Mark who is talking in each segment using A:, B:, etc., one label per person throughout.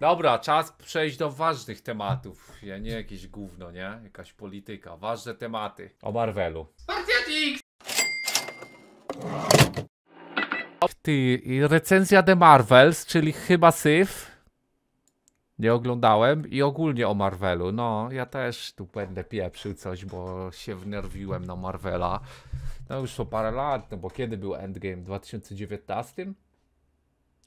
A: Dobra, czas przejść do ważnych tematów. Ja nie jakieś gówno, nie? Jakaś polityka. Ważne tematy. O Marvelu. Spartiatik! Ty, recenzja The Marvels, czyli chyba syf. Nie oglądałem i ogólnie o Marvelu. No, ja też tu będę pieprzył coś, bo się wnerwiłem na Marvela. No już to parę lat, no bo kiedy był Endgame? W 2019?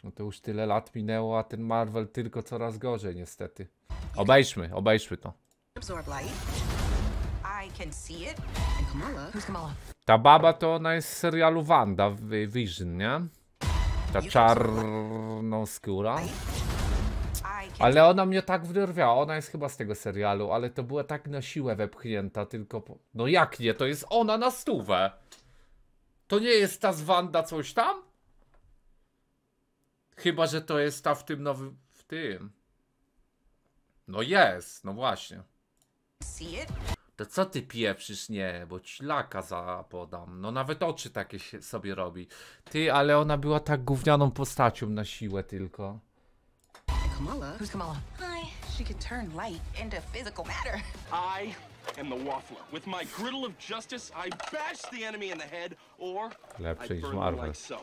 A: No to już tyle lat minęło, a ten Marvel tylko coraz gorzej niestety. Obejrzmy, obejrzmy to. Ta baba to ona jest z serialu Wanda w Vision, nie? Ta skóra. Ale ona mnie tak wyrwiała, ona jest chyba z tego serialu, ale to była tak na siłę wepchnięta, tylko... Po... No jak nie, to jest ona na stówę! To nie jest ta z Wanda coś tam? Chyba, że to jest ta w tym nowym... w tym. No jest, no właśnie. To co ty pieprzysz? Nie, bo ci laka zapodam. No nawet oczy takie sobie robi. Ty, ale ona była tak gównianą postacią na siłę tylko. Kamala?
B: Who's Kamala? Hi. She can turn light into physical matter. I am the waffler. With my griddle of justice, I bash the enemy in the head, or
A: Lepsze I burn like
B: so.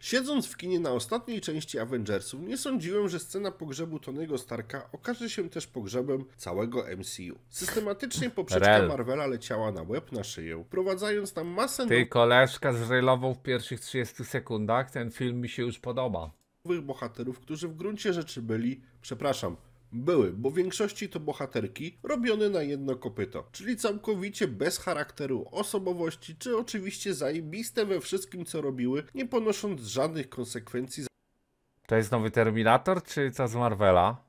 B: Siedząc w kinie na ostatniej części Avengersów, nie sądziłem, że scena pogrzebu Tonego Starka okaże się też pogrzebem całego MCU. Systematycznie poprzeczka Rel. Marvela leciała na łeb, na szyję, prowadzając tam masę... Ty,
A: koleżka z relową w pierwszych 30 sekundach, ten film mi się już podoba.
B: ...nowych bohaterów, którzy w gruncie rzeczy byli, przepraszam, były, bo w większości to bohaterki robione na jedno kopyto, czyli całkowicie bez charakteru, osobowości, czy oczywiście zajebiste we wszystkim co robiły, nie ponosząc żadnych konsekwencji.
A: To jest nowy Terminator, czy co z Marvela?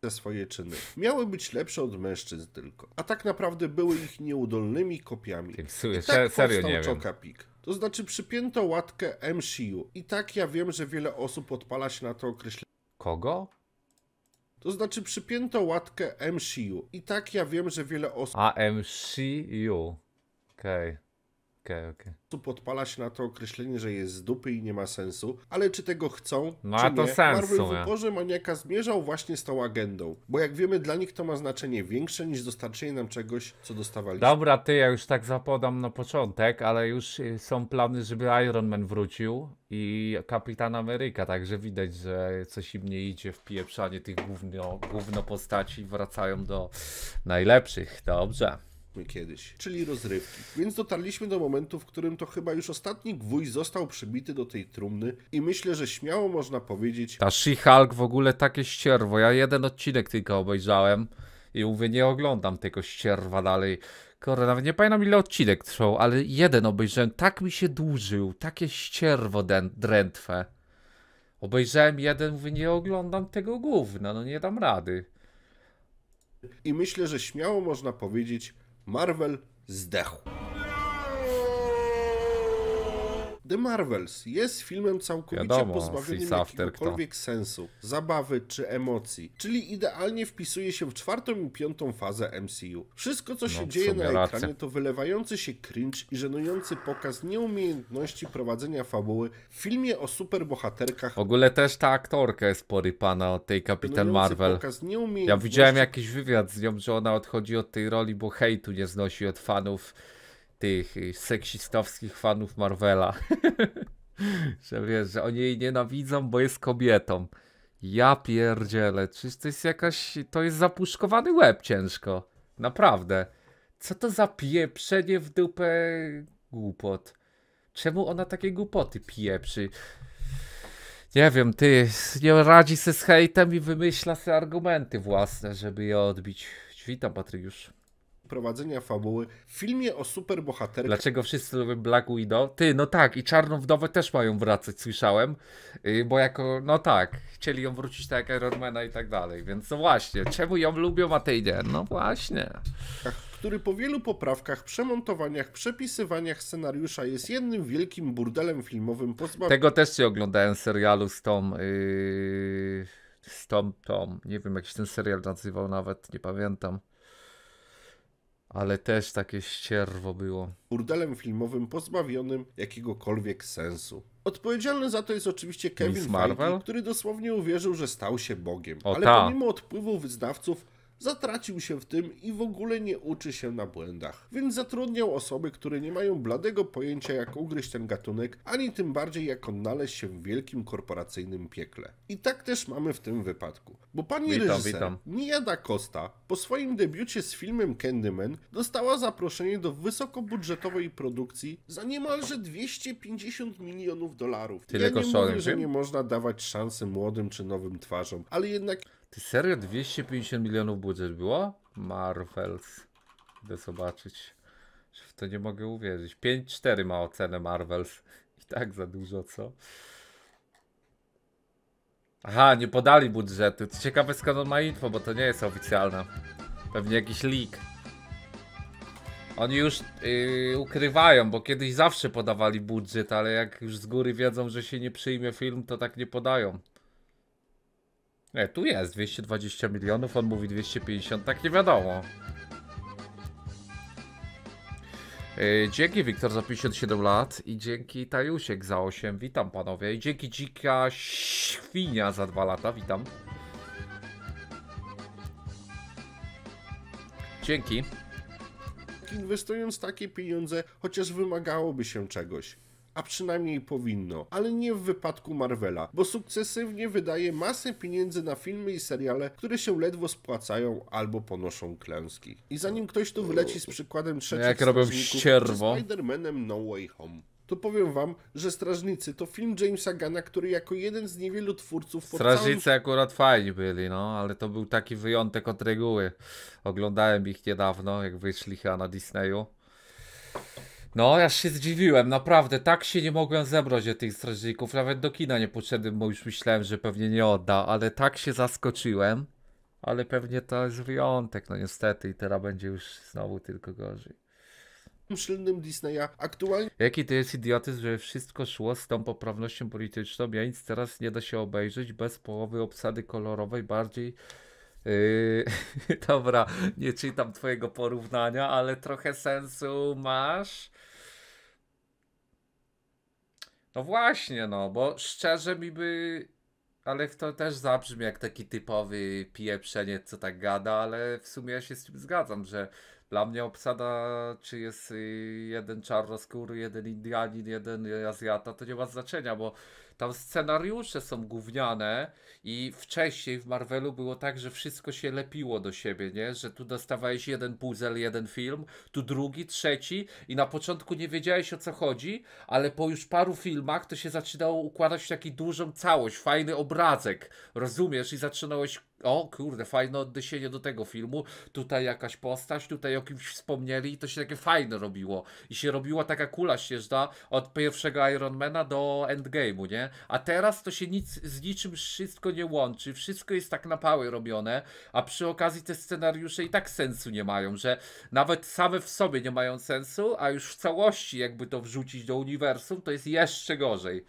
B: te swoje czyny. Miały być lepsze od mężczyzn tylko, a tak naprawdę były ich nieudolnymi kopiami. Ty psujesz, I tak serio nie wiem. To znaczy przypięto łatkę MCU. I tak ja wiem, że wiele osób odpala się na to określenie. Kogo? To znaczy przypięto łatkę MCU. I tak ja wiem, że wiele osób...
A: A, MCU.
B: Okej. Okay okay, okay. Tu podpala się na to określenie, że jest z dupy i nie ma sensu, ale czy tego chcą, ma czy to nie? Sensu, Marvel w wyborze maniaka zmierzał właśnie z tą agendą, bo jak wiemy, dla nich to ma znaczenie większe niż dostarczenie nam czegoś, co dostawali. Dobra,
A: ty, ja już tak zapodam na początek, ale już y, są plany, żeby Iron Man wrócił i Kapitan Ameryka, także widać, że coś im nie idzie w pieprzanie tych gówno, gówno postaci, wracają do najlepszych, dobrze kiedyś, czyli
B: rozrywki. Więc dotarliśmy do momentu, w którym to chyba już ostatni gwóźdź został przybity do tej trumny i myślę, że śmiało można powiedzieć... Ta
A: She-Hulk w ogóle takie ścierwo, ja jeden odcinek tylko obejrzałem i mówię, nie oglądam tego ścierwa dalej. Kurde, nawet nie pamiętam ile odcinek trwał, ale jeden obejrzałem, tak mi się dłużył, takie ścierwo drętwe. Obejrzałem jeden, mówię, nie oglądam tego gówna, no nie dam rady. I myślę, że śmiało można powiedzieć, Marvel
B: zdechł. The Marvels jest filmem całkowicie Wiadomo, pozbawionym jakiegokolwiek kto. sensu, zabawy czy emocji, czyli idealnie wpisuje się w czwartą i piątą fazę MCU. Wszystko, co się no, dzieje na ekranie, racja. to wylewający się cringe i żenujący pokaz nieumiejętności prowadzenia fabuły w filmie o superbohaterkach. W
A: ogóle też ta aktorka jest porypana od tej Kapitan Marvel. Ja widziałem jakiś wywiad z nią, że ona odchodzi od tej roli, bo hejtu nie znosi od fanów tych y, seksistowskich fanów Marvela. że wiesz, że oni jej nienawidzą, bo jest kobietą. Ja pierdzielę, czyż to jest jakaś, to jest zapuszkowany łeb ciężko. Naprawdę. Co to za pieprzenie w dupę głupot? Czemu ona takie głupoty pieprzy? Nie wiem, ty nie radzi się z hejtem i wymyśla sobie argumenty własne, żeby je odbić. Witam Patryk już
B: prowadzenia fabuły w filmie
A: o superbohaterkach. Dlaczego wszyscy lubią Black Widow? Ty, no tak, i Czarną Wdowę też mają wracać, słyszałem, y, bo jako, no tak, chcieli ją wrócić tak jak Ironmana i tak dalej, więc no właśnie, czemu ją lubią, a tej nie? No właśnie. Ach który po wielu poprawkach,
B: przemontowaniach, przepisywaniach scenariusza jest jednym wielkim burdelem filmowym pozbawionym... Tego
A: też nie oglądałem serialu z tą... Yy, z tą, tą, nie wiem jak się ten serial nazywał nawet, nie pamiętam ale też takie ścierwo było.
B: Burdelem filmowym pozbawionym jakiegokolwiek sensu. Odpowiedzialny za to jest oczywiście Kevin Feige, który dosłownie uwierzył, że stał się Bogiem. O, ale ta. pomimo odpływu wyznawców zatracił się w tym i w ogóle nie uczy się na błędach. Więc zatrudniał osoby, które nie mają bladego pojęcia jak ugryźć ten gatunek, ani tym bardziej jak odnaleźć się w wielkim korporacyjnym piekle. I tak też mamy w tym wypadku. Bo pani witam, reżyser witam. Costa po swoim debiucie z filmem Candyman dostała zaproszenie do wysokobudżetowej produkcji za niemalże 250 milionów dolarów. Tyle ja nie mówię, że nie
A: można dawać szansy młodym czy nowym twarzom, ale jednak ty serio 250 milionów budżet było? Marvels. Idę zobaczyć. W to nie mogę uwierzyć. 5-4 ma ocenę Marvels. I tak za dużo, co? Aha, nie podali budżetu. Ciekawe skąd on ma info, bo to nie jest oficjalne. Pewnie jakiś leak. Oni już yy, ukrywają, bo kiedyś zawsze podawali budżet, ale jak już z góry wiedzą, że się nie przyjmie film, to tak nie podają. Nie, tu jest 220 milionów, on mówi 250, tak nie wiadomo. E, dzięki Wiktor za 57 lat i dzięki Tajusiek za 8, witam panowie. I dzięki Dzika Świnia za 2 lata, witam. Dzięki.
B: Inwestując takie pieniądze, chociaż wymagałoby się czegoś a przynajmniej powinno, ale nie w wypadku Marvela, bo sukcesywnie wydaje masę pieniędzy na filmy i seriale, które się ledwo spłacają albo ponoszą klęski. I zanim ktoś tu wleci z przykładem no trzeciego Jak robią ścierwo. Spider-Manem No Way Home to powiem wam, że Strażnicy to film Jamesa Gana, który jako jeden z niewielu twórców... Strażnicy całym...
A: akurat fajni byli, no, ale to był taki wyjątek od reguły. Oglądałem ich niedawno, jak wyszli chyba na Disneyu. No, ja się zdziwiłem, naprawdę, tak się nie mogłem zebrać od tych strażników, nawet do kina nie poszedłem, bo już myślałem, że pewnie nie odda, ale tak się zaskoczyłem, ale pewnie to jest wyjątek, no niestety i teraz będzie już znowu tylko gorzej.
B: Disney Disneya aktualnie...
A: Jaki to jest idiotyzm, że wszystko szło z tą poprawnością polityczną, ja nic teraz nie da się obejrzeć bez połowy obsady kolorowej, bardziej Yy, dobra, nie czytam twojego porównania, ale trochę sensu masz. No właśnie, no, bo szczerze mi by... Ale to też zabrzmi jak taki typowy pieprzeniec, co tak gada, ale w sumie ja się z tym zgadzam, że dla mnie obsada, czy jest y, jeden czarnoskóry, jeden Indianin, jeden y, Azjata, to nie ma znaczenia, bo tam scenariusze są gówniane i wcześniej w Marvelu było tak, że wszystko się lepiło do siebie, nie? Że tu dostawałeś jeden puzzle, jeden film, tu drugi, trzeci i na początku nie wiedziałeś o co chodzi, ale po już paru filmach to się zaczynało układać w taką dużą całość, fajny obrazek, rozumiesz? I zaczynałeś o kurde, fajne odniesienie do tego filmu, tutaj jakaś postać, tutaj o kimś wspomnieli i to się takie fajne robiło. I się robiła taka kula śnieżna od pierwszego Ironmana do Endgame'u, nie? A teraz to się nic z niczym wszystko nie łączy, wszystko jest tak na pały robione, a przy okazji te scenariusze i tak sensu nie mają, że nawet same w sobie nie mają sensu, a już w całości jakby to wrzucić do uniwersum, to jest jeszcze gorzej.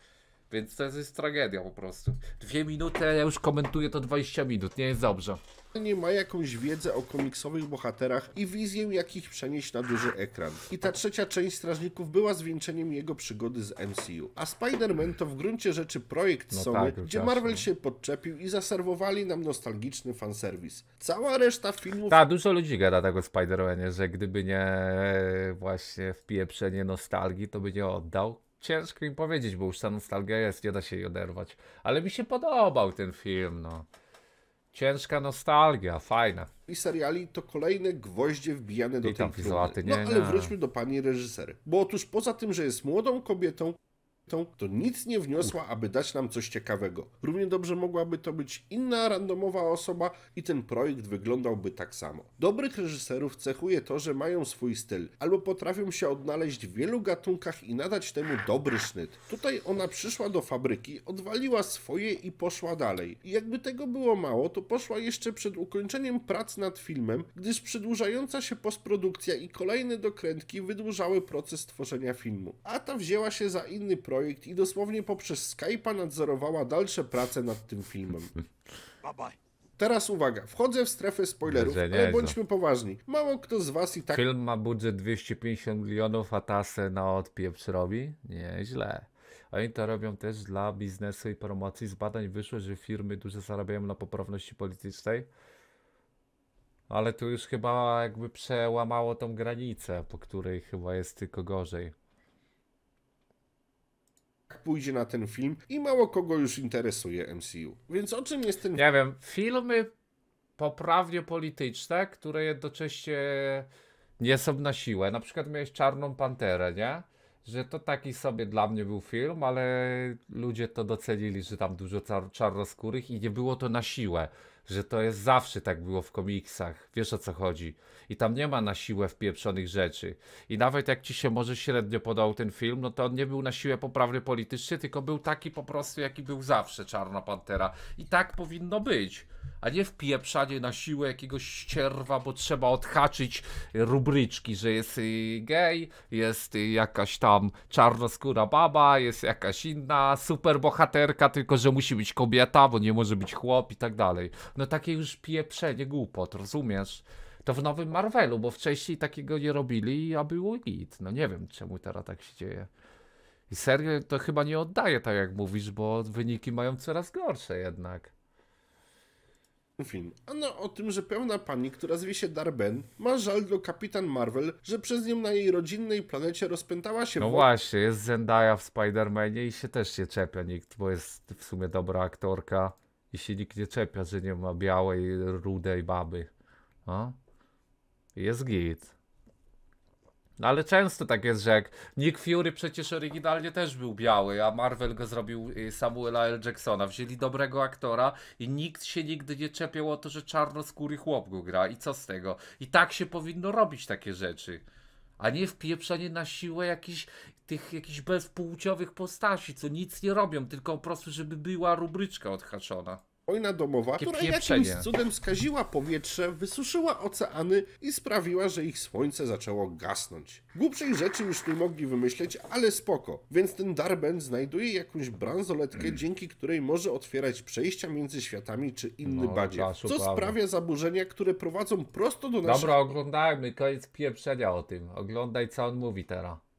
A: Więc to jest tragedia po prostu. Dwie minuty, a ja już komentuję to 20 minut, nie jest dobrze. Nie ma jakąś
B: wiedzę o komiksowych bohaterach i wizję, jak ich przenieść na duży ekran. I ta trzecia część Strażników była zwieńczeniem jego przygody z MCU. A Spider-Man to w gruncie rzeczy projekt no Sony, tak, gdzie jasne. Marvel się podczepił i zaserwowali nam nostalgiczny fanserwis. Cała reszta filmów... Ta
A: dużo ludzi gada tego tak Spider-Manie, że gdyby nie e, właśnie wpieprzenie nostalgii, to by nie oddał ciężko im powiedzieć, bo już ta nostalgia jest, nie da się jej oderwać. Ale mi się podobał ten film, no. Ciężka nostalgia, fajna.
B: I seriali to kolejne gwoździe wbijane do
A: tej wizuaty, No ale wróćmy
B: do pani reżysery. Bo otóż poza tym, że jest młodą kobietą, to nic nie wniosła, aby dać nam coś ciekawego. Równie dobrze mogłaby to być inna randomowa osoba i ten projekt wyglądałby tak samo. Dobrych reżyserów cechuje to, że mają swój styl, albo potrafią się odnaleźć w wielu gatunkach i nadać temu dobry sznyt. Tutaj ona przyszła do fabryki, odwaliła swoje i poszła dalej. I jakby tego było mało, to poszła jeszcze przed ukończeniem prac nad filmem, gdyż przedłużająca się postprodukcja i kolejne dokrętki wydłużały proces tworzenia filmu. A ta wzięła się za inny projekt, projekt i dosłownie poprzez Skype'a nadzorowała dalsze prace nad tym filmem. Teraz uwaga, wchodzę w strefę spoilerów, ale bądźmy poważni. Mało kto z was i tak... Film
A: ma budżet 250 milionów, a tasę na odpieprz robi? Nieźle. Oni to robią też dla biznesu i promocji. Z badań wyszło, że firmy dużo zarabiają na poprawności politycznej. Ale tu już chyba jakby przełamało tą granicę, po której chyba jest tylko gorzej. Tak pójdzie na ten film
B: i mało kogo już interesuje MCU.
A: Więc o czym jest ten... Nie wiem, filmy poprawnie polityczne, które jednocześnie nie są na siłę. Na przykład miałeś Czarną Panterę, nie? Że to taki sobie dla mnie był film, ale ludzie to docenili, że tam dużo czarnoskórych i nie było to na siłę że to jest zawsze tak było w komiksach, wiesz o co chodzi. I tam nie ma na siłę wpieprzonych rzeczy. I nawet jak ci się może średnio podał ten film, no to on nie był na siłę poprawny politycznie, tylko był taki po prostu, jaki był zawsze Czarna Pantera. I tak powinno być. A nie wpieprzanie na siłę jakiegoś ścierwa, bo trzeba odhaczyć rubryczki, że jest y, gej, jest y, jakaś tam czarnoskóra baba, jest jakaś inna superbohaterka, tylko że musi być kobieta, bo nie może być chłop i tak dalej no takie już pieprzenie głupot, rozumiesz? To w nowym Marvelu, bo wcześniej takiego nie robili, a było git. No nie wiem, czemu teraz tak się dzieje. I serio to chyba nie oddaje tak jak mówisz, bo wyniki mają coraz gorsze jednak. Film.
B: Ano o tym, że pełna pani, która zwie się Darben, ma żal do kapitan Marvel, że przez nią na jej rodzinnej planecie rozpętała się... No właśnie,
A: jest Zendaya w Spider-Manie i się też nie czepia nikt, bo jest w sumie dobra aktorka i się nikt nie czepia, że nie ma białej, rudej baby. No. Jest git. No ale często tak jest, że jak Nick Fury przecież oryginalnie też był biały, a Marvel go zrobił y, Samuela L. Jacksona. Wzięli dobrego aktora i nikt się nigdy nie czepiał o to, że czarnoskóry chłop go gra. I co z tego? I tak się powinno robić takie rzeczy. A nie wpieprzanie na siłę jakichś tych jakichś bezpłciowych postaci, co nic nie robią, tylko po prostu, żeby była rubryczka odhaczona. Wojna
B: domowa, Takie która pieprzenie. jakimś cudem skaziła powietrze, wysuszyła oceany i sprawiła, że ich słońce zaczęło gasnąć. Głupszej rzeczy już nie mogli wymyśleć, ale spoko. Więc ten Darben znajduje jakąś bransoletkę, mm. dzięki której może otwierać przejścia między światami czy inny no, co sprawia zaburzenia, które prowadzą prosto do naszego. Dobra,
A: oglądajmy, koniec pieprzenia o tym. Oglądaj, co on mówi teraz.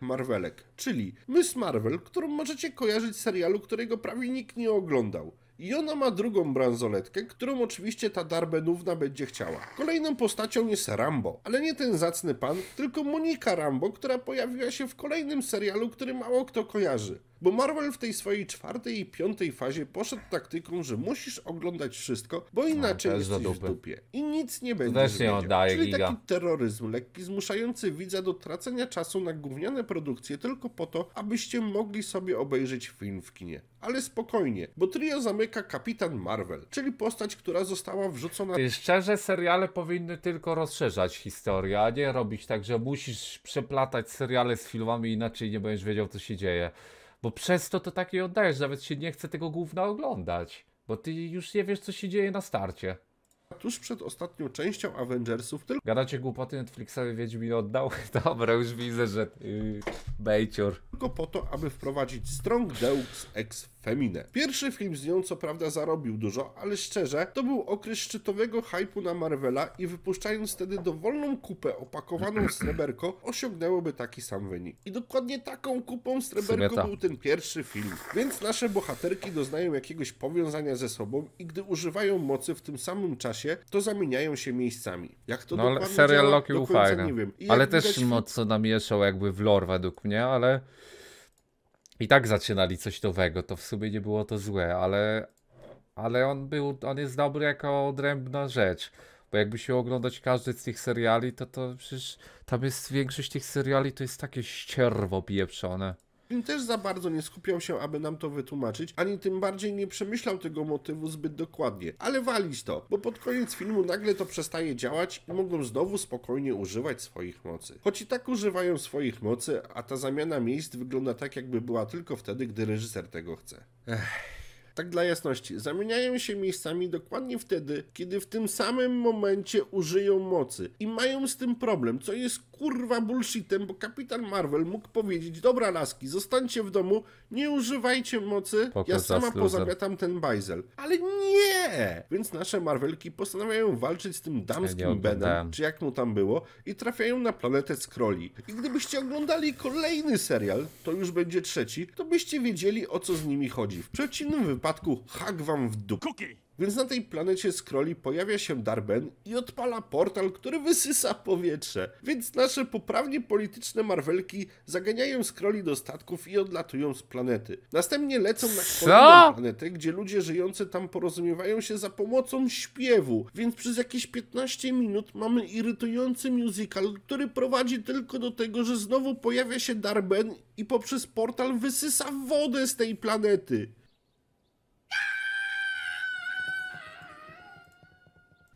A: Marvelek, czyli Miss Marvel, którą możecie kojarzyć z serialu,
B: którego prawie nikt nie oglądał. I ona ma drugą bransoletkę, którą oczywiście ta Darbenówna będzie chciała. Kolejną postacią jest Rambo, ale nie ten zacny pan, tylko Monika Rambo, która pojawiła się w kolejnym serialu, który mało kto kojarzy. Bo Marvel w tej swojej czwartej i piątej fazie poszedł taktyką, że musisz oglądać wszystko, bo no, inaczej jest jesteś w dupie. I nic nie będzie. Też nie oddaje Czyli giga. taki terroryzm lekki, zmuszający widza do tracenia czasu na gówniane produkcje tylko po to, abyście mogli sobie obejrzeć film w kinie. Ale spokojnie, bo trio zamyka Kapitan Marvel, czyli postać, która została wrzucona... Ty,
A: szczerze, seriale powinny tylko rozszerzać historię, a nie robić tak, że musisz przeplatać seriale z filmami, inaczej nie będziesz wiedział, co się dzieje. Bo przez to to takie oddajesz, nawet się nie chce tego główna oglądać. Bo ty już nie wiesz, co się dzieje na starcie. Tuż przed ostatnią częścią Avengersów tylko... Gadacie głupoty, Netflixowy Wiedźmin oddał? Dobra, już widzę, że... Yy, bejcior. Tylko po to, aby wprowadzić Strong Deux Ex
B: Feminę. Pierwszy film z nią co prawda zarobił dużo, ale szczerze, to był okres szczytowego hypu na Marvela i wypuszczając wtedy dowolną kupę opakowaną w sreberko, osiągnęłoby taki sam wynik. I dokładnie taką kupą sreberko tak. był ten pierwszy film. Więc nasze bohaterki doznają jakiegoś powiązania ze sobą i gdy używają mocy w tym samym czasie, to zamieniają się miejscami. Jak to no, dokładnie serial działa, Loki był wiem. Ale też widać...
A: mocno namieszał jakby w lore według mnie, ale i tak zaczynali coś nowego, to w sumie nie było to złe, ale, ale on, był, on jest dobry jako odrębna rzecz. Bo jakby się oglądać każdy z tych seriali, to to przecież tam jest większość tych seriali to jest takie ścierwo pieprzone
B: też za bardzo nie skupiał się, aby nam to wytłumaczyć, ani tym bardziej nie przemyślał tego motywu zbyt dokładnie. Ale walić to, bo pod koniec filmu nagle to przestaje działać i mogą znowu spokojnie używać swoich mocy. Choć i tak używają swoich mocy, a ta zamiana miejsc wygląda tak, jakby była tylko wtedy, gdy reżyser tego chce. Ech tak dla jasności, zamieniają się miejscami dokładnie wtedy, kiedy w tym samym momencie użyją mocy. I mają z tym problem, co jest kurwa bullshitem, bo Kapitan Marvel mógł powiedzieć, dobra laski, zostańcie w domu, nie używajcie mocy, ja sama pozabiatam ten bajzel. Ale nie! Więc nasze Marvelki postanawiają walczyć z tym damskim Benem, czy jak mu tam było, i trafiają na planetę Skroli. I gdybyście oglądali kolejny serial, to już będzie trzeci, to byście wiedzieli o co z nimi chodzi. W przeciwnym wypadku przypadku hak wam w dupę. Więc na tej planecie Skroli pojawia się Darben i odpala portal, który wysysa powietrze. Więc nasze poprawnie polityczne marwelki zaganiają Skroli do statków i odlatują z planety. Następnie lecą na kolejną planetę, gdzie ludzie żyjący tam porozumiewają się za pomocą śpiewu. Więc przez jakieś 15 minut mamy irytujący musical, który prowadzi tylko do tego, że znowu pojawia się Darben i poprzez portal wysysa wodę z tej planety.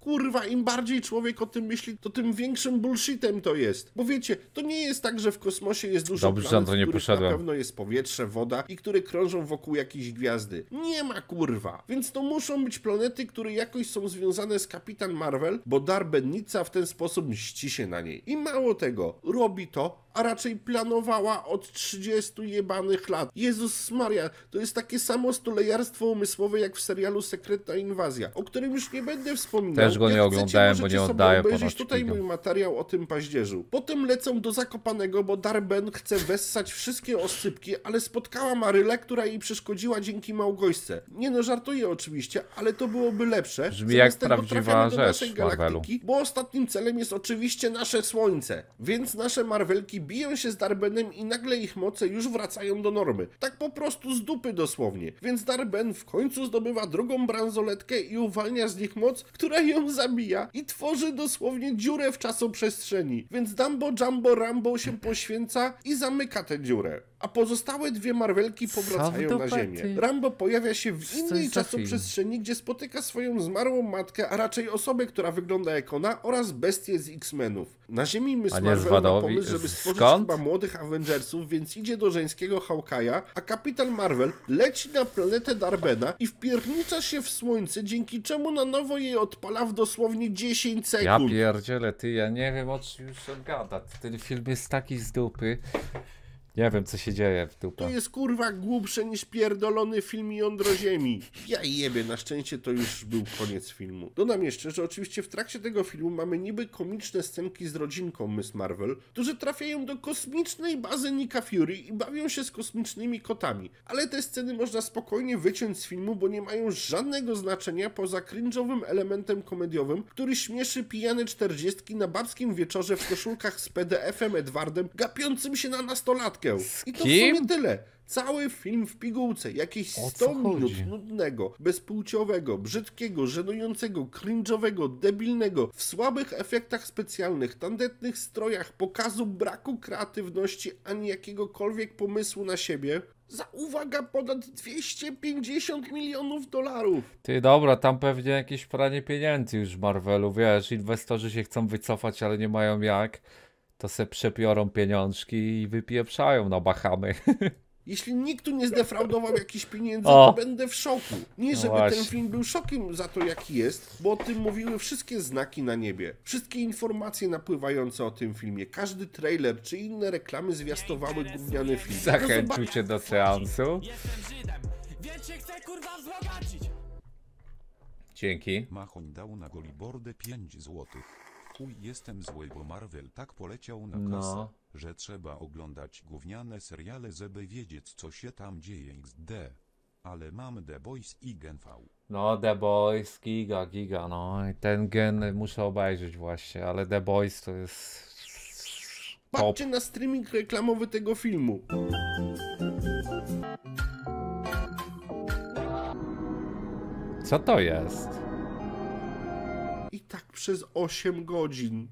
B: kurwa, im bardziej człowiek o tym myśli, to tym większym bullshitem to jest. Bo wiecie, to nie jest tak, że w kosmosie jest dużo Dobrze, planet, to nie poszedłem. na pewno jest powietrze, woda i które krążą wokół jakiejś gwiazdy. Nie ma kurwa. Więc to muszą być planety, które jakoś są związane z Kapitan Marvel, bo Darbennica w ten sposób mści się na niej. I mało tego, robi to a raczej planowała od 30 jebanych lat. Jezus Maria, to jest takie samo stulejarstwo umysłowe jak w serialu Sekretna Inwazja, o którym już nie będę wspominał. Też go nie jak oglądałem, chcecie, bo nie oddaję obejrzeć tutaj mój materiał o tym paździerzu. Potem lecą do Zakopanego, bo Darben chce wessać wszystkie oscypki, ale spotkała Marylę, która jej przeszkodziła dzięki Małgośce. Nie no, żartuję oczywiście, ale to byłoby lepsze. Brzmi jak prawdziwa rzecz naszej galaktyki, Marvelu. Bo ostatnim celem jest oczywiście nasze Słońce, więc nasze Marvelki biją się z Darbenem i nagle ich moce już wracają do normy. Tak po prostu z dupy dosłownie. Więc Darben w końcu zdobywa drugą bransoletkę i uwalnia z nich moc, która ją zabija i tworzy dosłownie dziurę w czasoprzestrzeni. Więc Dumbo Jumbo Rambo się poświęca i zamyka tę dziurę a pozostałe dwie Marvelki powracają na ziemię. Rambo pojawia się w innej czasoprzestrzeni, gdzie spotyka swoją zmarłą matkę, a raczej osobę, która wygląda jak ona, oraz bestię z X-Menów. Na ziemi Miss Marvel ma pomysł, żeby stworzyć Skąd? chyba młodych Avengersów, więc idzie do żeńskiego Hawkeye'a, a Kapitan Marvel leci na planetę Darbena i wpiernicza się w słońce, dzięki czemu na nowo jej odpala w dosłownie 10 sekund.
A: Ja pierdzielę, ty, ja nie wiem o czym już gada. Ten film jest taki z dupy. Nie wiem, co się dzieje w dupę. To
B: jest kurwa głupsze niż pierdolony film Jądro Ziemi. Ja jebie, na szczęście to już był koniec filmu. Dodam jeszcze, że oczywiście w trakcie tego filmu mamy niby komiczne scenki z rodzinką Miss Marvel, którzy trafiają do kosmicznej bazy Nika Fury i bawią się z kosmicznymi kotami. Ale te sceny można spokojnie wyciąć z filmu, bo nie mają żadnego znaczenia poza cringe'owym elementem komediowym, który śmieszy pijane czterdziestki na babskim wieczorze w koszulkach z PDF-em Edwardem, gapiącym się na nastolatka pigułkę. Z I to w sumie tyle. Cały film w pigułce, jakieś 100 minut nudnego, bezpłciowego, brzydkiego, żenującego, cringe'owego, debilnego, w słabych efektach specjalnych, tandetnych strojach, pokazu braku kreatywności ani jakiegokolwiek pomysłu na siebie. Za uwaga ponad 250 milionów dolarów.
A: Ty dobra, tam pewnie jakieś pranie pieniędzy już w Marvelu, wiesz, inwestorzy się chcą wycofać, ale nie mają jak to se przepiorą pieniążki i wypieprzają na Bahamy.
B: Jeśli nikt tu nie zdefraudował jakichś pieniędzy, o. to będę w szoku. Nie, no żeby ten film był szokiem za to, jaki jest, bo o tym mówiły wszystkie znaki na niebie. Wszystkie informacje napływające o tym filmie, każdy trailer czy inne reklamy zwiastowały gówniany film. Zachęcił cię
A: do seansu. Więc Dzięki. Machoń dał na golibordę 5 złotych. Chuj jestem zły, bo Marvel tak poleciał na No. kasę, że trzeba oglądać gówniane seriale, żeby wiedzieć co się tam dzieje XD.
B: Ale mam The Boys i Gen V.
A: No, The Boys, giga, giga, no. I ten gen muszę obejrzeć właśnie, ale The Boys to jest... Top. Patrzcie
B: na streaming reklamowy tego filmu.
A: Co to jest?
B: przez 8 godzin.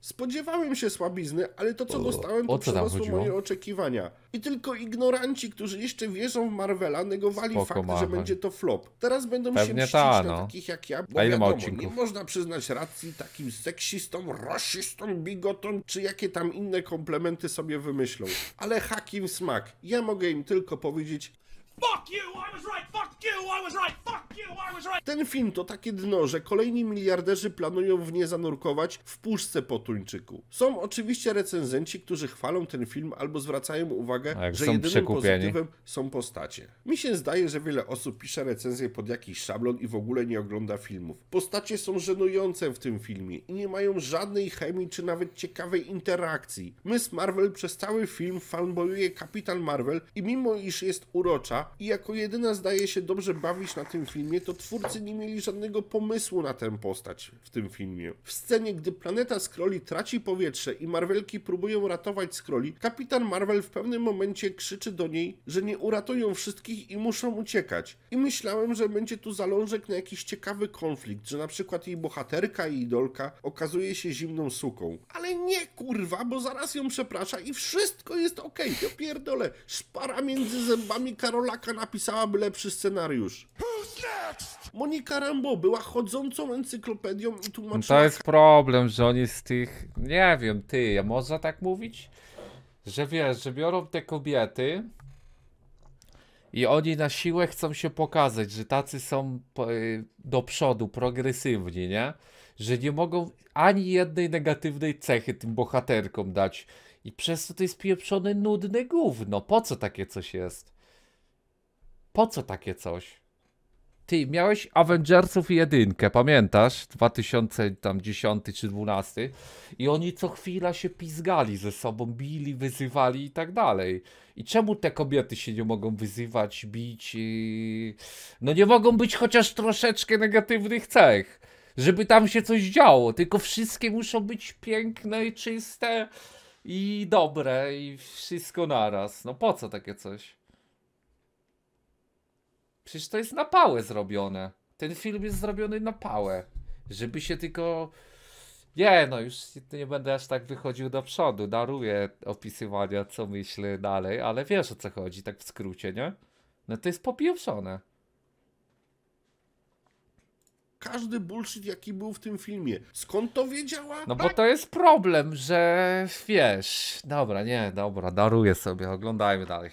B: Spodziewałem się słabizny, ale to co dostałem to przerosło moje oczekiwania. I tylko ignoranci, którzy jeszcze wierzą w Marvela, negowali Spoko, fakt, Marvel. że będzie to flop. Teraz będą Pewnie się mścić ta, no. na takich jak ja, bo wiadomo, nie można przyznać racji takim seksistom, rasistom, bigotom, czy jakie tam inne komplementy sobie wymyślą. Ale hakim smak. Ja mogę im tylko powiedzieć, ten film to takie dno, że kolejni miliarderzy planują w nie zanurkować w puszce po tuńczyku. Są oczywiście recenzenci, którzy chwalą ten film albo zwracają uwagę, że jedynym pozytywem są postacie. Mi się zdaje, że wiele osób pisze recenzje pod jakiś szablon i w ogóle nie ogląda filmów. Postacie są żenujące w tym filmie i nie mają żadnej chemii czy nawet ciekawej interakcji. Miss Marvel przez cały film fanboyuje Kapitan Marvel i mimo iż jest urocza, i jako jedyna zdaje się dobrze bawić na tym filmie, to twórcy nie mieli żadnego pomysłu na tę postać w tym filmie. W scenie, gdy planeta Skroli traci powietrze i Marvelki próbują ratować Skroli, kapitan Marvel w pewnym momencie krzyczy do niej, że nie uratują wszystkich i muszą uciekać. I myślałem, że będzie tu zalążek na jakiś ciekawy konflikt, że na przykład jej bohaterka i idolka okazuje się zimną suką. Ale nie kurwa, bo zaraz ją przeprasza i wszystko jest okej. Okay. szpara między zębami Karola Taka napisałaby lepszy scenariusz. Monika Rambo była chodzącą encyklopedią i tłumaczyła... No to jest
A: problem, że oni z tych... Nie wiem, ty, można tak mówić? Że wiesz, że biorą te kobiety i oni na siłę chcą się pokazać, że tacy są y, do przodu, progresywni, nie? Że nie mogą ani jednej negatywnej cechy tym bohaterkom dać. I przez to to jest pieprzone, nudne gówno. Po co takie coś jest? po co takie coś? Ty miałeś Avengersów jedynkę, pamiętasz? 2010 czy 12 i oni co chwila się pizgali ze sobą, bili, wyzywali i tak dalej. I czemu te kobiety się nie mogą wyzywać, bić i... No nie mogą być chociaż troszeczkę negatywnych cech, żeby tam się coś działo, tylko wszystkie muszą być piękne i czyste i dobre i wszystko naraz. No po co takie coś? Przecież to jest na pałę zrobione. Ten film jest zrobiony na pałę. Żeby się tylko... Nie, no już nie będę aż tak wychodził do przodu. Daruję opisywania, co myślę dalej, ale wiesz o co chodzi, tak w skrócie, nie? No to jest popieprzone. Każdy
B: bullshit, jaki
A: był w tym filmie. Skąd
B: to wiedziała? No bo tak.
A: to jest problem, że wiesz. Dobra, nie, dobra, daruję sobie, oglądajmy dalej.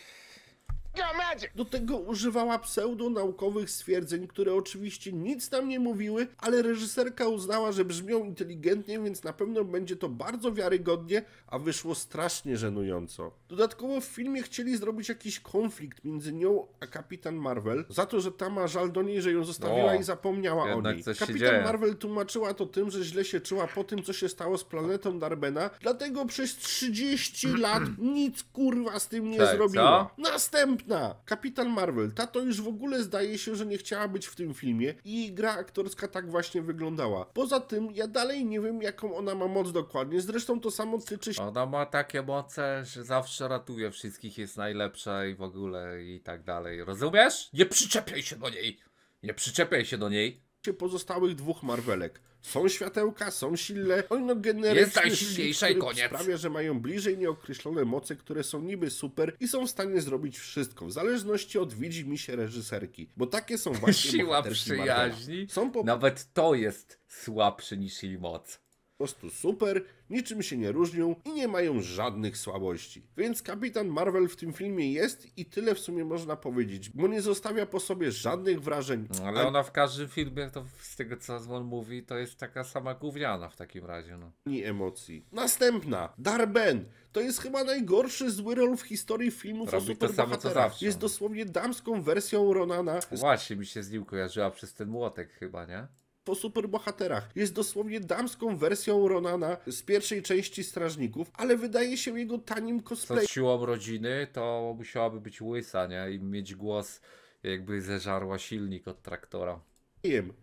B: Do tego używała pseudonaukowych stwierdzeń, które oczywiście nic nam nie mówiły, ale reżyserka uznała, że brzmią inteligentnie, więc na pewno będzie to bardzo wiarygodnie, a wyszło strasznie żenująco. Dodatkowo w filmie chcieli zrobić jakiś konflikt między nią a Kapitan Marvel, za to, że ta ma żal do niej, że ją zostawiła o, i zapomniała o niej. Kapitan Marvel tłumaczyła to tym, że źle się czuła po tym, co się stało z planetą Darbena, dlatego przez 30 lat nic kurwa z tym nie zrobiła. Co? Następnie następna, Kapitan Marvel. Ta to już w ogóle zdaje się, że nie chciała być w tym filmie i gra aktorska tak właśnie wyglądała. Poza tym ja dalej nie wiem, jaką ona ma moc dokładnie. Zresztą to samo tyczy się...
A: Ona ma takie moce, że zawsze ratuje wszystkich, jest najlepsza i w ogóle i tak dalej. Rozumiesz? Nie przyczepiaj się do niej! Nie przyczepiaj się do niej! ...pozostałych dwóch Marvelek.
B: Są światełka, są silne, oni generuje generycznie i koniec. sprawia, że mają bliżej nieokreślone moce, które są niby super i są w stanie zrobić wszystko, w zależności od widzi mi się reżyserki, bo takie są właśnie Siła przyjaźni,
A: są po... nawet to jest
B: słabsze niż jej moc. Po prostu super niczym się nie różnią i nie mają żadnych słabości. Więc kapitan Marvel w tym filmie jest i tyle w sumie można powiedzieć, bo nie zostawia po sobie żadnych wrażeń. No, ale ona
A: w każdym filmie, to z tego co on mówi, to jest taka sama gówniana w takim razie. No.
B: Ni emocji. Następna, Darben. To jest chyba najgorszy zły rol w historii filmów Robi o superbohaterach. Jest no. dosłownie damską wersją Ronana. Właśnie
A: mi się z nim kojarzyła przez ten młotek chyba, nie?
B: po superbohaterach. Jest dosłownie damską wersją Ronana z pierwszej części Strażników, ale wydaje się jego tanim cosplayem. Z
A: siłą rodziny to musiałaby być łysa, nie? I mieć głos jakby zeżarła silnik od traktora.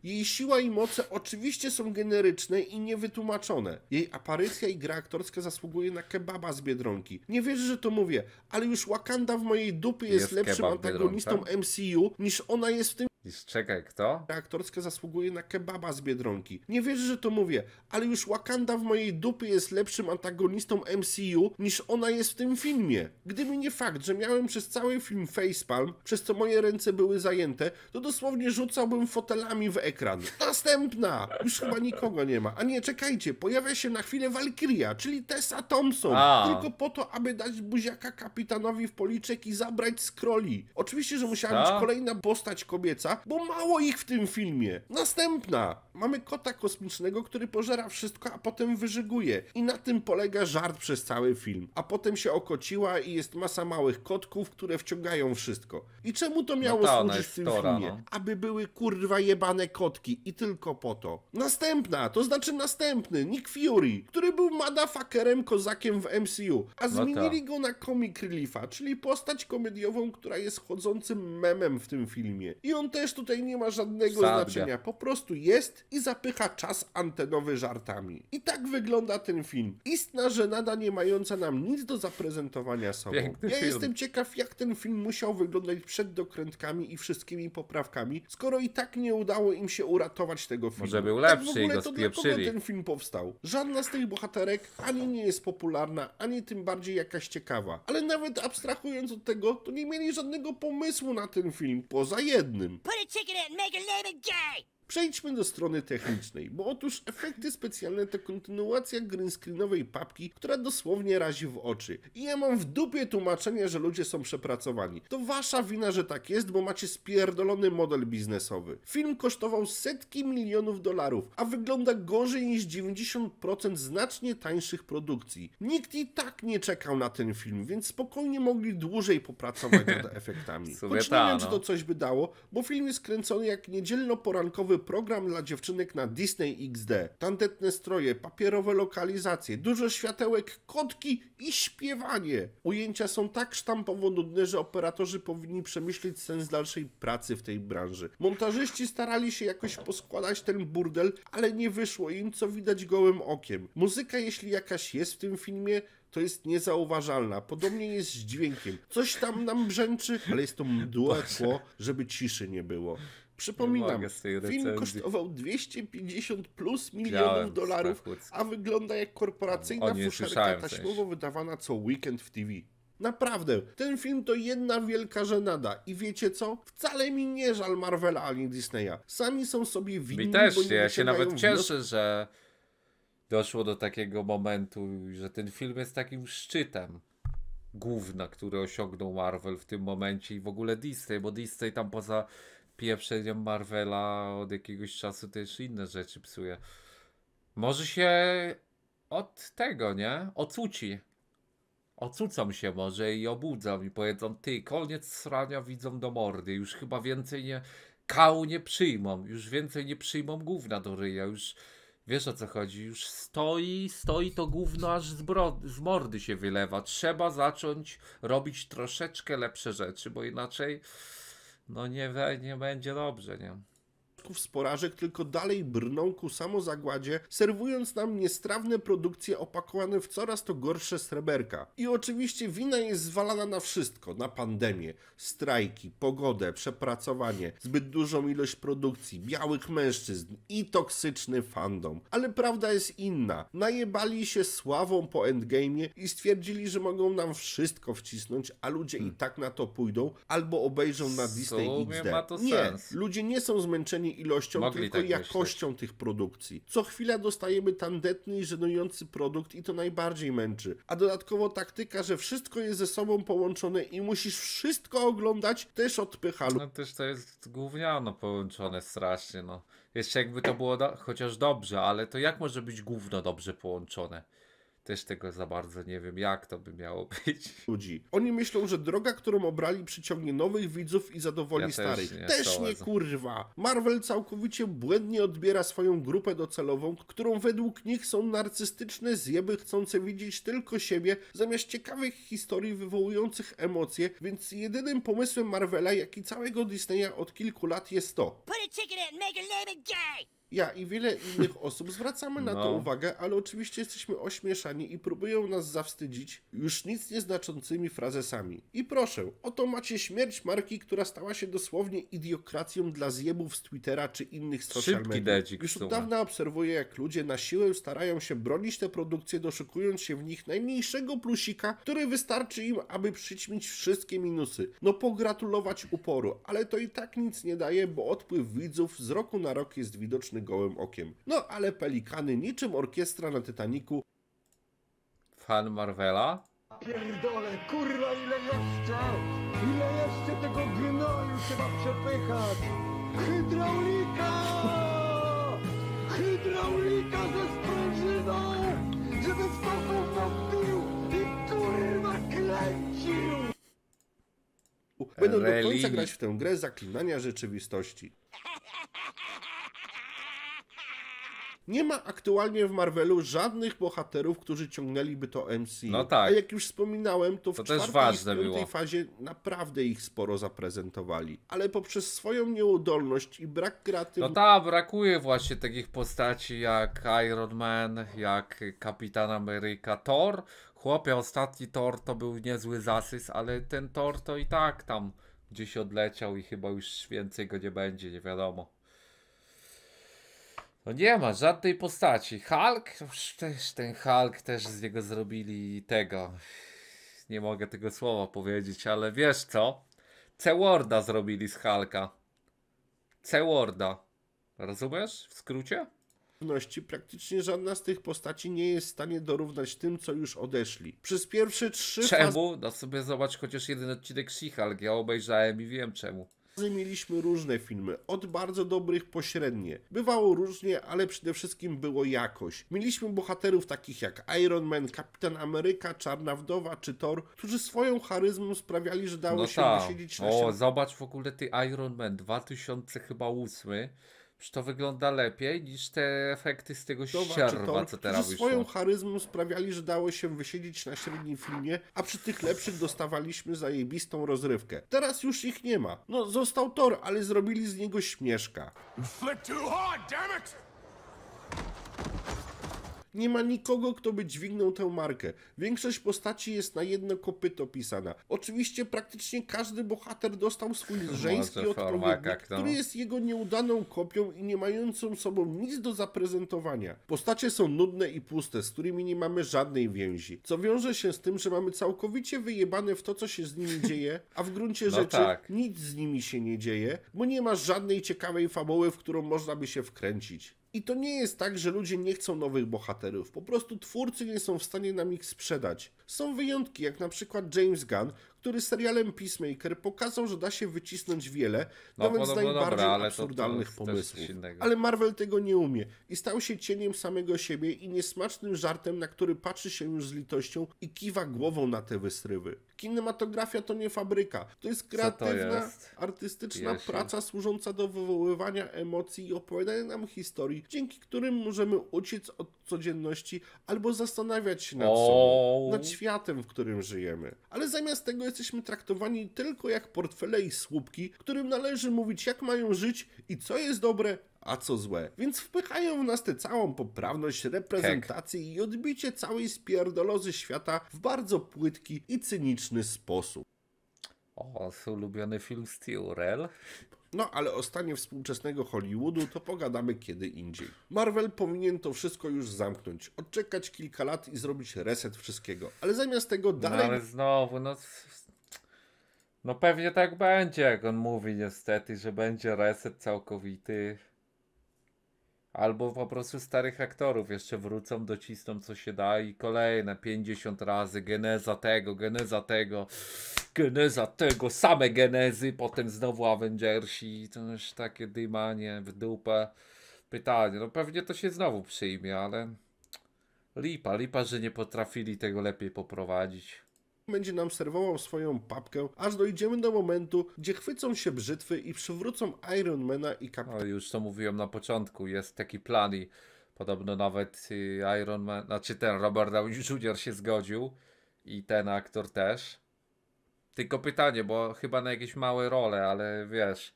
A: Jej siła i moce oczywiście
B: są generyczne i niewytłumaczone. Jej aparycja i gra aktorska zasługuje na kebaba z
A: Biedronki.
B: Nie wierzę, że to mówię, ale już Wakanda w mojej dupie jest, jest lepszym antagonistą Biedronka? MCU niż ona jest w tym
A: jest, czekaj, kto?
B: Aktorska zasługuje na kebaba z Biedronki. Nie wierzę, że to mówię, ale już Wakanda w mojej dupie jest lepszym antagonistą MCU niż ona jest w tym filmie. Gdyby nie fakt, że miałem przez cały film facepalm, przez co moje ręce były zajęte, to dosłownie rzucałbym fotelami w ekran. Następna! Już chyba nikogo nie ma. A nie, czekajcie, pojawia się na chwilę Valkyria, czyli Tessa Thompson. A. Tylko po to, aby dać buziaka kapitanowi w policzek i zabrać skroli. Oczywiście, że musiała być kolejna postać kobieca, bo mało ich w tym filmie. Następna. Mamy kota kosmicznego, który pożera wszystko, a potem wyżyguje. I na tym polega żart przez cały film. A potem się okociła i jest masa małych kotków, które wciągają wszystko. I czemu to miało no ta, służyć w tym tora, filmie? No. Aby były kurwa jebane kotki i tylko po to. Następna, to znaczy następny, Nick Fury, który był madafakerem kozakiem w MCU, a no zmienili go na comic reliefa, czyli postać komediową, która jest chodzącym memem w tym filmie. I on też też tutaj nie ma żadnego Sadga. znaczenia. Po prostu jest i zapycha czas antenowy żartami. I tak wygląda ten film. Istna żenada nie mająca nam nic do zaprezentowania sobą. Piękny ja film. jestem ciekaw, jak ten film musiał wyglądać przed dokrętkami i wszystkimi poprawkami, skoro i tak nie udało im się uratować tego filmu. Może był lepszy tak w ogóle i go to dla kogo ten film powstał? Żadna z tych bohaterek ani nie jest popularna, ani tym bardziej jakaś ciekawa. Ale nawet abstrahując od tego, to nie mieli żadnego pomysłu na ten film, poza jednym. put a ticket in and make her name it Gay! Przejdźmy do strony technicznej, bo otóż efekty specjalne to kontynuacja greenscreenowej papki, która dosłownie razi w oczy. I ja mam w dupie tłumaczenie, że ludzie są przepracowani. To wasza wina, że tak jest, bo macie spierdolony model biznesowy. Film kosztował setki milionów dolarów, a wygląda gorzej niż 90% znacznie tańszych produkcji. Nikt i tak nie czekał na ten film, więc spokojnie mogli dłużej popracować nad efektami. Choć nie wiem, czy no. to coś by dało, bo film jest kręcony jak niedzielno-porankowy program dla dziewczynek na Disney XD. Tandetne stroje, papierowe lokalizacje, dużo światełek, kotki i śpiewanie. Ujęcia są tak sztampowo nudne, że operatorzy powinni przemyśleć sens dalszej pracy w tej branży. Montażyści starali się jakoś poskładać ten burdel, ale nie wyszło im, co widać gołym okiem. Muzyka, jeśli jakaś jest w tym filmie, to jest niezauważalna. Podobnie jest z dźwiękiem. Coś tam nam brzęczy, ale jest to mdłe tło, żeby ciszy nie było. Przypominam, film kosztował 250 plus milionów dolarów, a wygląda jak korporacyjna fuszerka taśmowo wydawana co weekend w TV. Naprawdę, ten film to jedna wielka żenada i wiecie co? Wcale mi nie żal Marvela ani Disneya. Sami są sobie winni, mi też, bo nie ja się nawet cieszę,
A: że doszło do takiego momentu, że ten film jest takim szczytem główna, który osiągnął Marvel w tym momencie i w ogóle Disney, bo Disney tam poza pieprzenią Marvela od jakiegoś czasu też inne rzeczy psuje. Może się od tego, nie? Ocuci. Ocucą się może i obudzą i powiedzą, ty, koniec srania widzą do mordy, już chyba więcej nie... Kału nie przyjmą, już więcej nie przyjmą główna do ryja, już... Wiesz o co chodzi, już stoi, stoi to gówno aż z, z mordy się wylewa. Trzeba zacząć robić troszeczkę lepsze rzeczy, bo inaczej no nie, nie będzie dobrze, nie?
B: pierwiastków z porażek, tylko dalej brną ku samozagładzie, serwując nam niestrawne produkcje opakowane w coraz to gorsze sreberka. I oczywiście wina jest zwalana na wszystko, na pandemię, strajki, pogodę, przepracowanie, zbyt dużą ilość produkcji, białych mężczyzn i toksyczny fandom. Ale prawda jest inna. Najebali się sławą po endgame'ie i stwierdzili, że mogą nam wszystko wcisnąć, a ludzie i tak na to pójdą albo obejrzą na Disney XD. nie, ludzie nie są zmęczeni ilością, Mogli tylko tak jakością myśleć. tych produkcji. Co chwila dostajemy tandetny i żenujący produkt i to najbardziej męczy. A dodatkowo taktyka, że wszystko jest ze sobą połączone i musisz wszystko oglądać też odpycha. No
A: też to jest gówniano połączone strasznie, no. Jeszcze jakby to było do chociaż dobrze, ale to jak może być gówno dobrze połączone? też tego za bardzo nie wiem, jak to by miało być. Ludzi.
B: Oni myślą, że droga, którą obrali, przyciągnie nowych widzów i zadowoli ja starych. Też nie, też nie kurwa. Marvel całkowicie błędnie odbiera swoją grupę docelową, którą według nich są narcystyczne zjeby chcące widzieć tylko siebie, zamiast ciekawych historii wywołujących emocje, więc jedynym pomysłem Marvela, jak i całego Disneya od kilku lat jest to. Put a ticket in, make a name and gay! Ja i wiele innych osób zwracamy na no. to uwagę, ale oczywiście jesteśmy ośmieszani i próbują nas zawstydzić już nic nieznaczącymi frazesami. I proszę, oto macie śmierć marki, która stała się dosłownie idiokracją dla zjebów z Twittera czy innych social media.
A: Szybki już od dawna
B: obserwuję, jak ludzie na siłę starają się bronić te produkcje, doszukując się w nich najmniejszego plusika, który wystarczy im, aby przyćmić wszystkie minusy. No pogratulować uporu, ale to i tak nic nie daje, bo odpływ widzów z roku na rok jest widoczny gołym okiem. No ale pelikany niczym orkiestra na Titaniku.
A: Fan Marvela?
B: Pierdole, kurwa, ile jeszcze? Ile jeszcze tego gnoju trzeba przepychać? Hydraulika! Hydraulika ze sprężyną! Żeby spokój pił i kurwa kręcił! Będą do końca grać w tę grę zaklinania rzeczywistości nie ma aktualnie w Marvelu żadnych bohaterów, którzy ciągnęliby to MCU. No tak. A jak już wspominałem, to w to czwartej ważne tej fazie naprawdę ich sporo zaprezentowali. Ale poprzez swoją nieudolność i brak kreatywności... No
A: tak, brakuje właśnie takich postaci jak Iron Man, jak Kapitan Ameryka, Thor. Chłopie, ostatni Thor to był niezły zasys, ale ten Thor to i tak tam gdzieś odleciał i chyba już więcej go nie będzie, nie wiadomo. No nie ma żadnej postaci. Hulk? No też ten Hulk też z niego zrobili tego. Nie mogę tego słowa powiedzieć, ale wiesz co? C-Worda zrobili z Hulka. C-Worda. Rozumiesz? W skrócie?
B: praktycznie żadna z tych postaci nie jest w stanie dorównać tym, co już odeszli. Przez pierwsze
A: trzy... Czemu? No sobie zobacz chociaż jeden odcinek She-Hulk. Ja obejrzałem i wiem czemu.
B: Mieliśmy różne filmy, od bardzo dobrych po średnie Bywało różnie, ale przede wszystkim było jakoś. Mieliśmy bohaterów takich jak Iron Man, Kapitan Ameryka, Czarna Wdowa czy Thor, którzy swoją charyzmą sprawiali, że dało no się ta. wysiedzieć na O,
A: zobacz w ogóle ty Iron Man 2008 to wygląda lepiej niż te efekty z tego Dobra, siarba, co teraz wyszło. swoją
B: charyzmą sprawiali, że dało się wysiedzieć na średnim filmie, a przy tych lepszych dostawaliśmy zajebistą rozrywkę. Teraz już ich nie ma. No, został Thor, ale zrobili z niego śmieszka. Flip too hard, damn it! Nie ma nikogo, kto by dźwignął tę markę. Większość postaci jest na jedno kopyto pisana. Oczywiście praktycznie każdy bohater dostał swój żeński odpowiednik, no. który jest jego nieudaną kopią i nie mającą sobą nic do zaprezentowania. Postacie są nudne i puste, z którymi nie mamy żadnej więzi, co wiąże się z tym, że mamy całkowicie wyjebane w to, co się z nimi dzieje, a w gruncie no rzeczy tak. nic z nimi się nie dzieje, bo nie ma żadnej ciekawej fabuły, w którą można by się wkręcić. I to nie jest tak, że ludzie nie chcą nowych bohaterów, po prostu twórcy nie są w stanie nam ich sprzedać. Są wyjątki, jak na przykład James Gunn, który serialem Peacemaker pokazał, że da się wycisnąć wiele, no, nawet no, z najbardziej dobra, absurdalnych to,
A: to pomysłów. Ale
B: Marvel tego nie umie i stał się cieniem samego siebie i niesmacznym żartem, na który patrzy się już z litością i kiwa głową na te wystrywy. Kinematografia to nie fabryka, to jest kreatywna, to jest? artystyczna praca służąca do wywoływania emocji i opowiadania nam historii, dzięki którym możemy uciec od codzienności albo zastanawiać się nad sobą, nad światem, w którym żyjemy. Ale zamiast tego jest jesteśmy traktowani tylko jak portfele i słupki, którym należy mówić jak mają żyć i co jest dobre, a co złe. Więc wpychają w nas tę całą poprawność reprezentacji Heck. i odbicie całej spierdolozy świata w bardzo płytki i cyniczny sposób. O, ulubiony film Steel no, ale o stanie współczesnego Hollywoodu to pogadamy kiedy indziej. Marvel powinien to wszystko już zamknąć, odczekać kilka lat i zrobić reset wszystkiego. Ale zamiast
A: tego no, dalej. No, ale znowu, no no pewnie tak będzie, jak on mówi niestety, że będzie reset całkowity. Albo po prostu starych aktorów jeszcze wrócą, docisną co się da i kolejne 50 razy geneza tego, geneza tego, geneza tego, same genezy, potem znowu Avengersi, to już takie dymanie w dupę. Pytanie, no pewnie to się znowu przyjmie, ale lipa, lipa, że nie potrafili tego lepiej poprowadzić
B: będzie nam serwował swoją papkę, aż dojdziemy do momentu, gdzie chwycą się brzytwy i
A: przywrócą Ironmana i Kapitana. No, już to mówiłem na początku, jest taki plan i podobno nawet y, Man, znaczy ten Robert Downey Jr. się zgodził i ten aktor też. Tylko pytanie, bo chyba na jakieś małe role, ale wiesz,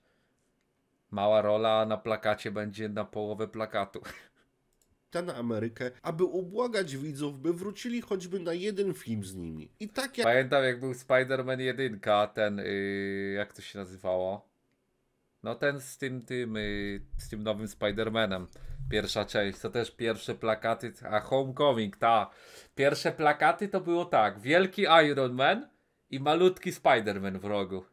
A: mała rola na plakacie będzie na połowę plakatu.
B: na Amerykę, aby ubłagać widzów, by wrócili choćby na jeden film z nimi. I
A: tak jak... Pamiętam jak był Spider-Man 1, ten, yy, jak to się nazywało? No ten z tym, tym, yy, z tym nowym Spider-Manem. Pierwsza część, to też pierwsze plakaty, a Homecoming, ta. Pierwsze plakaty to było tak, wielki Iron Man i malutki Spider-Man w rogu.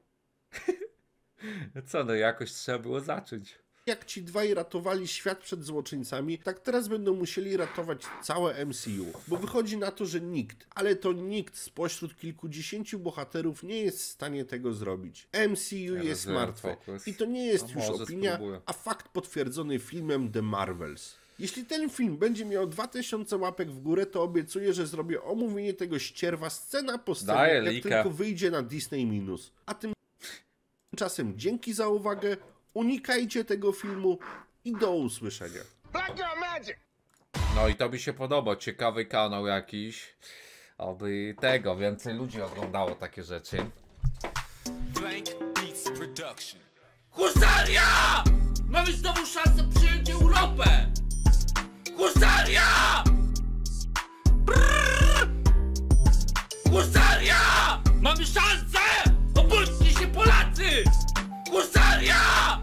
A: Co no, jakoś trzeba było zacząć.
B: Jak ci dwaj ratowali świat przed złoczyńcami, tak teraz będą musieli ratować całe MCU. Bo wychodzi na to, że nikt, ale to nikt spośród kilkudziesięciu bohaterów nie jest w stanie tego zrobić. MCU ja jest martwe. Focus. I to nie jest no, już opinia, spróbuję. a fakt potwierdzony filmem The Marvels. Jeśli ten film będzie miał 2000 łapek w górę, to obiecuję, że zrobię omówienie tego ścierwa scena po scenie, jak tylko wyjdzie na Disney+. Minus. A tymczasem dzięki za uwagę, unikajcie tego filmu i do usłyszenia.
A: No i to mi się podoba, ciekawy kanał jakiś. Oby tego więcej ludzi oglądało takie rzeczy. Blank Beats Production. Husaria! Mamy znowu szansę przyjąć Europę! Husaria! Husaria! Mamy szansę! Obudźcie się Polacy! Husaria!